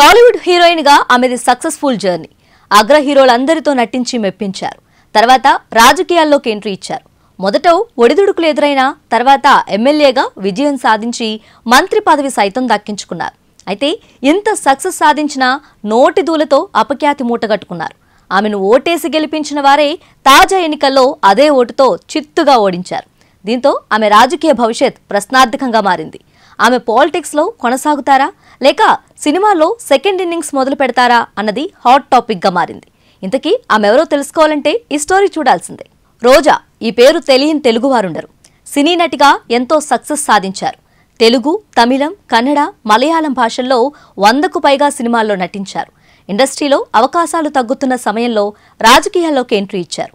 Tollywood heroine గా ఆమెది successful journey అగ్ర హీరోలందరితో నటించి మెప్పించారు తర్వాత రాజకీయాల్లోకి ఎంట్రీ ఇచ్చారు మొదట ఒడిదుడుకులు ఎదురైన తర్వాత ఎమ్మెల్యేగా విజయం సాధించి మంత్రి పదవి సైతం దక్కించుకున్నారు అయితే ఇంత సక్సెస్ సాధించిన నోటి దూలతో అపఖ్యాతి మూటగట్టుకున్నారు ఆమెను ఓటేసి గెలిపించిన వారే తాజా ఎన్నికల్లో అదే ఓటుతో చిత్తుగా ఓడించారు దీంతో ఆమె రాజకీయ భవిష్యత్ ప్రశ్నార్థకంగా మారింది ఆమె పాలిటిక్స్లో కొనసాగుతారా లేక సినిమాలో సెకండ్ ఇన్నింగ్స్ మొదలు పెడతారా అన్నది హాట్ టాపిక్గా మారింది ఇంతకీ ఆమె ఎవరో తెలుసుకోవాలంటే ఈ స్టోరీ చూడాల్సిందే రోజా ఈ పేరు తెలియని తెలుగువారుండరు సినీ నటిగా ఎంతో సక్సెస్ సాధించారు తెలుగు తమిళం కన్నడ మలయాళం భాషల్లో వందకు పైగా సినిమాల్లో నటించారు ఇండస్ట్రీలో అవకాశాలు తగ్గుతున్న సమయంలో రాజకీయాల్లోకి ఎంట్రీ ఇచ్చారు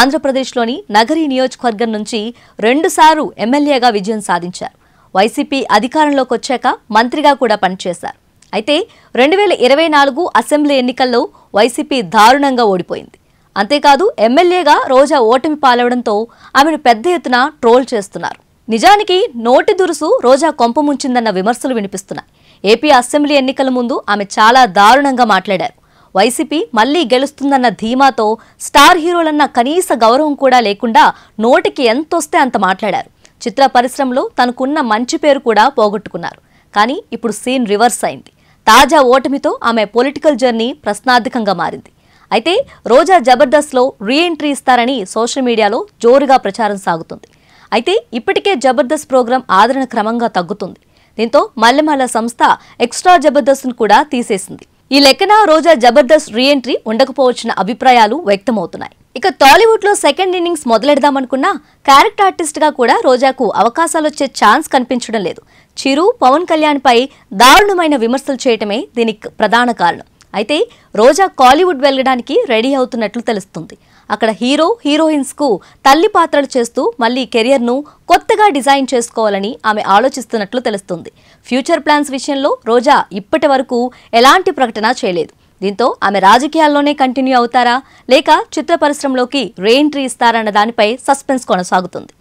ఆంధ్రప్రదేశ్లోని నగరి నియోజకవర్గం నుంచి రెండుసార్లు ఎమ్మెల్యేగా విజయం సాధించారు వైసీపీ అధికారంలోకి వచ్చాక మంత్రిగా కూడా పనిచేశారు అయితే రెండు వేల ఇరవై నాలుగు అసెంబ్లీ ఎన్నికల్లో వైసీపీ దారుణంగా ఓడిపోయింది అంతేకాదు ఎమ్మెల్యేగా రోజా ఓటమి పాలవడంతో ఆమెను పెద్ద ఎత్తున ట్రోల్ చేస్తున్నారు నిజానికి నోటి దురుసు రోజా కొంపముంచిందన్న విమర్శలు వినిపిస్తున్నాయి ఏపీ అసెంబ్లీ ఎన్నికల ముందు ఆమె చాలా దారుణంగా మాట్లాడారు వైసీపీ మళ్లీ గెలుస్తుందన్న ధీమాతో స్టార్ హీరోలన్న కనీస గౌరవం కూడా లేకుండా నోటికి ఎంతొస్తే అంత మాట్లాడారు చిత్ర పరిశ్రమలో తనకున్న మంచి పేరు కూడా పోగొట్టుకున్నారు కానీ ఇప్పుడు సీన్ రివర్స్ అయింది తాజా ఓటమితో ఆమె పొలిటికల్ జర్నీ ప్రశ్నార్థకంగా మారింది అయితే రోజా జబర్దస్త్లో రీఎంట్రీ ఇస్తారని సోషల్ మీడియాలో జోరుగా ప్రచారం సాగుతుంది అయితే ఇప్పటికే జబర్దస్త్ ప్రోగ్రాం ఆదరణ క్రమంగా తగ్గుతుంది దీంతో మల్లెమల్ల సంస్థ ఎక్స్ట్రా జబర్దస్త్ను కూడా తీసేసింది ఈ లెక్కన రోజా జబర్దస్త్ రీఎంట్రీ ఉండకపోవచ్చిన అభిప్రాయాలు వ్యక్తమవుతున్నాయి ఇక టాలీవుడ్ లో సెకండ్ ఇన్నింగ్స్ మొదలెడదామనుకున్నా క్యారెక్టర్ ఆర్టిస్ట్ గా కూడా రోజాకు అవకాశాలు వచ్చే ఛాన్స్ కనిపించడం లేదు చిరు పవన్ కళ్యాణ్ పై దారుణమైన విమర్శలు చేయటమే దీనికి ప్రధాన కారణం అయితే రోజా కాలీవుడ్ వెళ్ళడానికి రెడీ అవుతున్నట్లు తెలుస్తుంది అక్కడ హీరో హీరోయిన్స్కు తల్లి పాత్రలు చేస్తూ మళ్ళీ కెరియర్ను కొత్తగా డిజైన్ చేసుకోవాలని ఆమె ఆలోచిస్తున్నట్లు తెలుస్తుంది ఫ్యూచర్ ప్లాన్స్ విషయంలో రోజా ఇప్పటి వరకు ఎలాంటి ప్రకటన చేయలేదు దీంతో ఆమె రాజకీయాల్లోనే కంటిన్యూ అవుతారా లేక చిత్ర పరిశ్రమలోకి రీఎంట్రీ ఇస్తారన్న దానిపై సస్పెన్స్ కొనసాగుతుంది